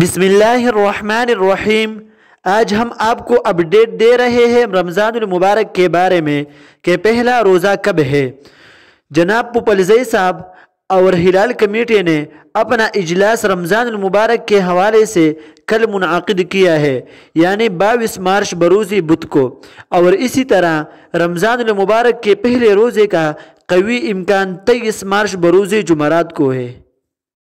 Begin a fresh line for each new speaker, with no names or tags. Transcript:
بسم اللہ الرحمن الرحیم آج ہم آپ کو اپڈیٹ دے رہے ہیں رمضان المبارک کے بارے میں کہ پہلا روزہ کب ہے جناب پوپلزئی صاحب اور ہلال کمیٹی نے اپنا اجلاس رمضان المبارک کے حوالے سے کل منعقد کیا ہے یعنی بائیس مارش بروزی بت کو اور اسی طرح رمضان المبارک کے پہلے روزے کا قوی امکان تیئیس مارش بروزی جمعرات کو ہے